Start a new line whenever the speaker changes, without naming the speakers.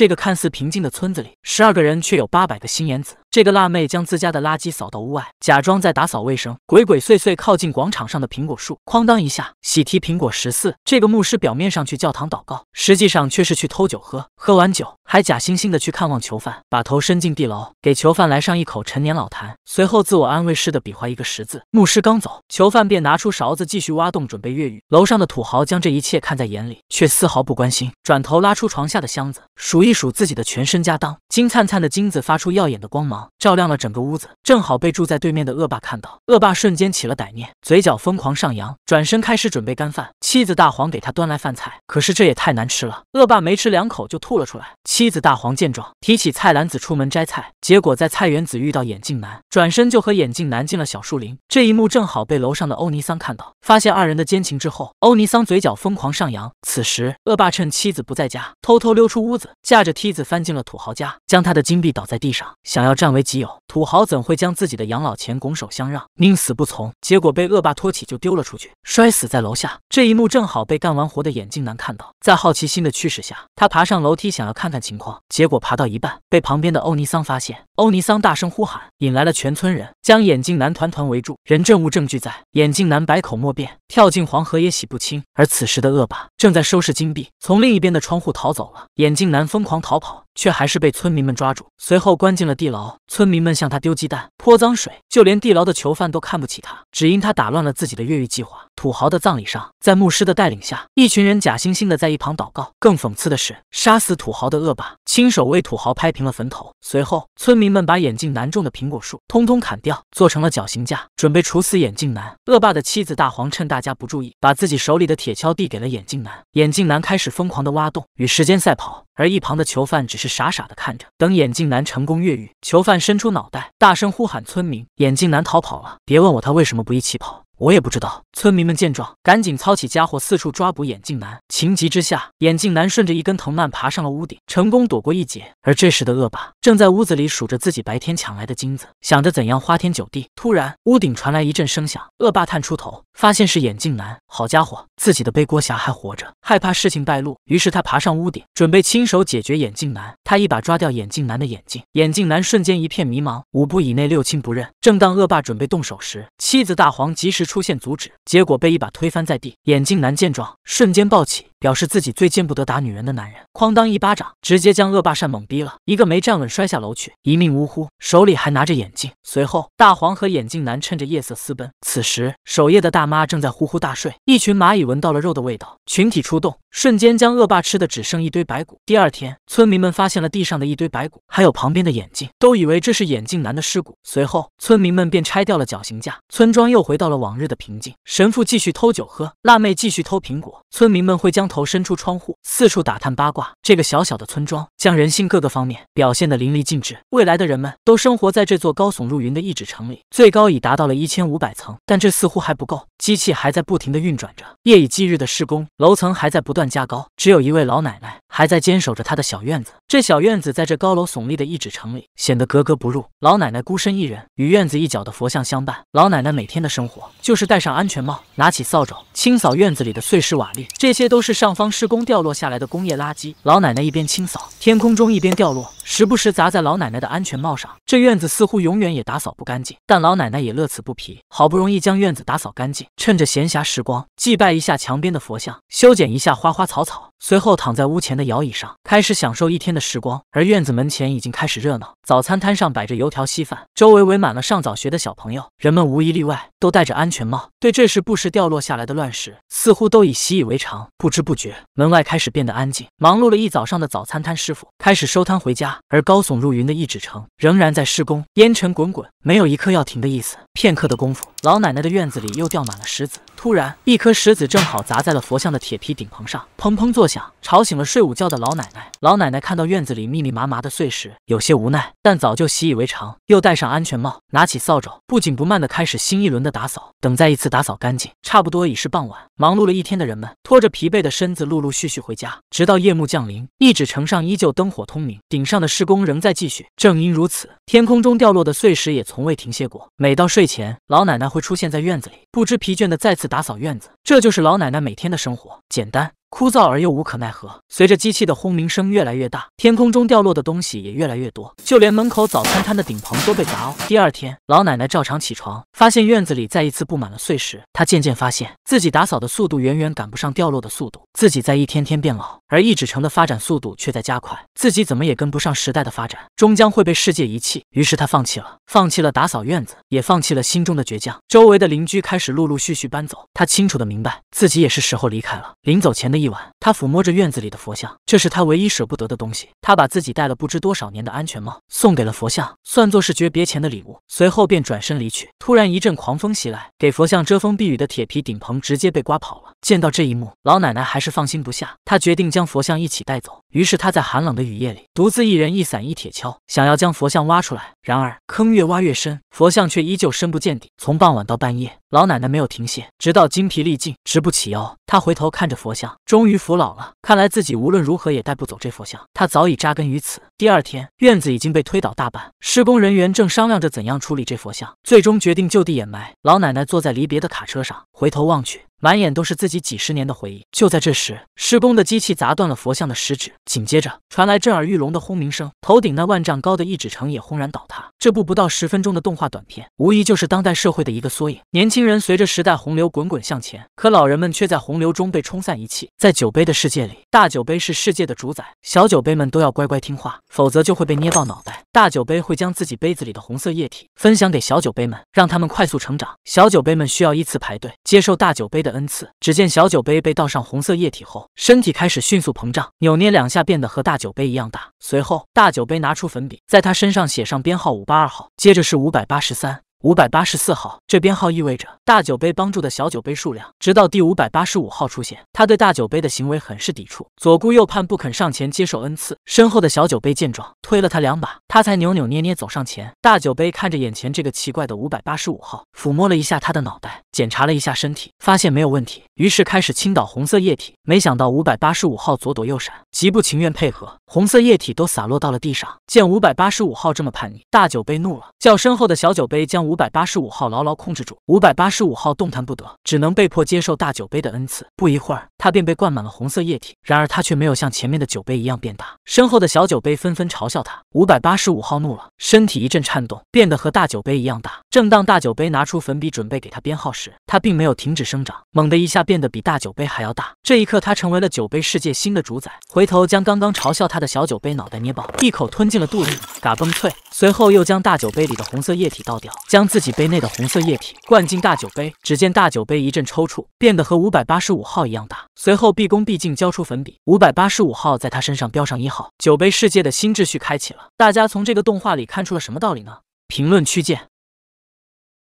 这个看似平静的村子里，十二个人却有八百个心眼子。这个辣妹将自家的垃圾扫到屋外，假装在打扫卫生，鬼鬼祟祟靠近广场上的苹果树，哐当一下，喜提苹果十四。这个牧师表面上去教堂祷告，实际上却是去偷酒喝，喝完酒。还假惺惺的去看望囚犯，把头伸进地牢，给囚犯来上一口陈年老痰，随后自我安慰似的比划一个十字。牧师刚走，囚犯便拿出勺子继续挖洞，准备越狱。楼上的土豪将这一切看在眼里，却丝毫不关心，转头拉出床下的箱子，数一数自己的全身家当。金灿灿的金子发出耀眼的光芒，照亮了整个屋子，正好被住在对面的恶霸看到。恶霸瞬间起了歹念，嘴角疯狂上扬，转身开始准备干饭。妻子大黄给他端来饭菜，可是这也太难吃了，恶霸没吃两口就吐了出来。妻子大黄见状，提起菜篮子出门摘菜，结果在菜园子遇到眼镜男，转身就和眼镜男进了小树林。这一幕正好被楼上的欧尼桑看到，发现二人的奸情之后，欧尼桑嘴角疯狂上扬。此时，恶霸趁妻子不在家，偷偷溜出屋子，架着梯子翻进了土豪家，将他的金币倒在地上，想要占为己有。土豪怎会将自己的养老钱拱手相让，宁死不从，结果被恶霸托起就丢了出去，摔死在楼下。这一幕正好被干完活的眼镜男看到，在好奇心的驱使下，他爬上楼梯想要看看情。情况，结果爬到一半，被旁边的欧尼桑发现。欧尼桑大声呼喊，引来了全村人，将眼镜男团团围住。人证物证俱在，眼镜男百口莫辩，跳进黄河也洗不清。而此时的恶霸正在收拾金币，从另一边的窗户逃走了。眼镜男疯狂逃跑。却还是被村民们抓住，随后关进了地牢。村民们向他丢鸡蛋、泼脏水，就连地牢的囚犯都看不起他，只因他打乱了自己的越狱计划。土豪的葬礼上，在牧师的带领下，一群人假惺惺的在一旁祷告。更讽刺的是，杀死土豪的恶霸亲手为土豪拍平了坟头。随后，村民们把眼镜男种的苹果树通通砍掉，做成了绞刑架，准备处死眼镜男。恶霸的妻子大黄趁大家不注意，把自己手里的铁锹递给了眼镜男。眼镜男开始疯狂的挖洞，与时间赛跑。而一旁的囚犯只是傻傻的看着。等眼镜男成功越狱，囚犯伸出脑袋，大声呼喊村民：“眼镜男逃跑了！别问我他为什么不一起跑。”我也不知道。村民们见状，赶紧操起家伙四处抓捕眼镜男。情急之下，眼镜男顺着一根藤蔓爬上了屋顶，成功躲过一劫。而这时的恶霸正在屋子里数着自己白天抢来的金子，想着怎样花天酒地。突然，屋顶传来一阵声响，恶霸探出头，发现是眼镜男。好家伙，自己的背锅侠还活着！害怕事情败露，于是他爬上屋顶，准备亲手解决眼镜男。他一把抓掉眼镜男的眼镜，眼镜男瞬间一片迷茫，五步以内六亲不认。正当恶霸准备动手时，妻子大黄及时。出现阻止，结果被一把推翻在地。眼镜男见状，瞬间暴起。表示自己最见不得打女人的男人，哐当一巴掌，直接将恶霸扇懵逼了，一个没站稳摔下楼去，一命呜呼，手里还拿着眼镜。随后，大黄和眼镜男趁着夜色私奔。此时，守夜的大妈正在呼呼大睡，一群蚂蚁闻到了肉的味道，群体出动，瞬间将恶霸吃的只剩一堆白骨。第二天，村民们发现了地上的一堆白骨，还有旁边的眼镜，都以为这是眼镜男的尸骨。随后，村民们便拆掉了绞刑架，村庄又回到了往日的平静。神父继续偷酒喝，辣妹继续偷苹果，村民们会将。头伸出窗户，四处打探八卦。这个小小的村庄将人性各个方面表现得淋漓尽致。未来的人们都生活在这座高耸入云的一指城里，最高已达到了一千五百层，但这似乎还不够，机器还在不停地运转着，夜以继日的施工，楼层还在不断加高。只有一位老奶奶还在坚守着她的小院子，这小院子在这高楼耸立的一指城里显得格格不入。老奶奶孤身一人，与院子一角的佛像相伴。老奶奶每天的生活就是戴上安全帽，拿起扫帚清扫院子里的碎石瓦砾，这些都是。上方施工掉落下来的工业垃圾，老奶奶一边清扫，天空中一边掉落，时不时砸在老奶奶的安全帽上。这院子似乎永远也打扫不干净，但老奶奶也乐此不疲。好不容易将院子打扫干净，趁着闲暇时光，祭拜一下墙边的佛像，修剪一下花花草草，随后躺在屋前的摇椅上，开始享受一天的时光。而院子门前已经开始热闹，早餐摊上摆着油条、稀饭，周围围满了上早学的小朋友。人们无一例外都戴着安全帽，对这时不时掉落下来的乱石，似乎都已习以为常，不知不。不觉，门外开始变得安静。忙碌了一早上的早餐摊师傅开始收摊回家，而高耸入云的一指城仍然在施工，烟尘滚滚，没有一刻要停的意思。片刻的功夫，老奶奶的院子里又掉满了石子。突然，一颗石子正好砸在了佛像的铁皮顶棚上，砰砰作响，吵醒了睡午觉的老奶奶。老奶奶看到院子里密密麻麻的碎石，有些无奈，但早就习以为常。又戴上安全帽，拿起扫帚，不紧不慢地开始新一轮的打扫。等再一次打扫干净，差不多已是傍晚。忙碌了一天的人们拖着疲惫的身子，陆陆续续回家。直到夜幕降临，一指城上依旧灯火通明，顶上的施工仍在继续。正因如此，天空中掉落的碎石也从未停歇过。每到睡前，老奶奶会出现在院子里，不知疲倦地再次。打扫院子，这就是老奶奶每天的生活，简单。枯燥而又无可奈何，随着机器的轰鸣声越来越大，天空中掉落的东西也越来越多，就连门口早餐摊的顶棚都被砸。第二天，老奶奶照常起床，发现院子里再一次布满了碎石。她渐渐发现自己打扫的速度远远赶不上掉落的速度，自己在一天天变老，而一指城的发展速度却在加快，自己怎么也跟不上时代的发展，终将会被世界遗弃。于是她放弃了，放弃了打扫院子，也放弃了心中的倔强。周围的邻居开始陆陆续续搬走，她清楚的明白自己也是时候离开了。临走前的。一晚，他抚摸着院子里的佛像，这是他唯一舍不得的东西。他把自己戴了不知多少年的安全帽送给了佛像，算作是诀别前的礼物。随后便转身离去。突然一阵狂风袭来，给佛像遮风避雨的铁皮顶棚直接被刮跑了。见到这一幕，老奶奶还是放心不下，她决定将佛像一起带走。于是她在寒冷的雨夜里，独自一人一伞一铁锹，想要将佛像挖出来。然而坑越挖越深，佛像却依旧深不见底。从傍晚到半夜。老奶奶没有停歇，直到精疲力尽，直不起腰。她回头看着佛像，终于服老了。看来自己无论如何也带不走这佛像，她早已扎根于此。第二天，院子已经被推倒大半，施工人员正商量着怎样处理这佛像，最终决定就地掩埋。老奶奶坐在离别的卡车上，回头望去。满眼都是自己几十年的回忆。就在这时，施工的机器砸断了佛像的食指，紧接着传来震耳欲聋的轰鸣声，头顶那万丈高的一指城也轰然倒塌。这部不到十分钟的动画短片，无疑就是当代社会的一个缩影。年轻人随着时代洪流滚滚向前，可老人们却在洪流中被冲散一气。在酒杯的世界里，大酒杯是世界的主宰，小酒杯们都要乖乖听话，否则就会被捏爆脑袋。大酒杯会将自己杯子里的红色液体分享给小酒杯们，让他们快速成长。小酒杯们需要依次排队，接受大酒杯的。恩赐。只见小酒杯被倒上红色液体后，身体开始迅速膨胀，扭捏两下变得和大酒杯一样大。随后，大酒杯拿出粉笔，在他身上写上编号五八二号，接着是五百八十三。五百八十四号，这编号意味着大酒杯帮助的小酒杯数量。直到第五百八十五号出现，他对大酒杯的行为很是抵触，左顾右盼，不肯上前接受恩赐。身后的小酒杯见状，推了他两把，他才扭扭捏捏走上前。大酒杯看着眼前这个奇怪的五百八十五号，抚摸了一下他的脑袋，检查了一下身体，发现没有问题，于是开始倾倒红色液体。没想到五百八十五号左躲右闪，极不情愿配合，红色液体都洒落到了地上。见五百八十五号这么叛逆，大酒杯怒了，叫身后的小酒杯将五。五百八十五号牢牢控制住，五百八十五号动弹不得，只能被迫接受大酒杯的恩赐。不一会儿，他便被灌满了红色液体。然而他却没有像前面的酒杯一样变大，身后的小酒杯纷纷嘲笑他。五百八十五号怒了，身体一阵颤动，变得和大酒杯一样大。正当大酒杯拿出粉笔准备给他编号时，他并没有停止生长，猛地一下变得比大酒杯还要大。这一刻，他成为了酒杯世界新的主宰。回头将刚刚嘲笑他的小酒杯脑袋捏爆，一口吞进了肚里，嘎嘣脆。随后又将大酒杯里的红色液体倒掉，将。将自己杯内的红色液体灌进大酒杯，只见大酒杯一阵抽搐，变得和五百八十五号一样大。随后，毕恭毕敬交出粉笔，五百八十五号在他身上标上一号。酒杯世界的新秩序开启了。大家从这个动画里看出了什么道理呢？评论区见。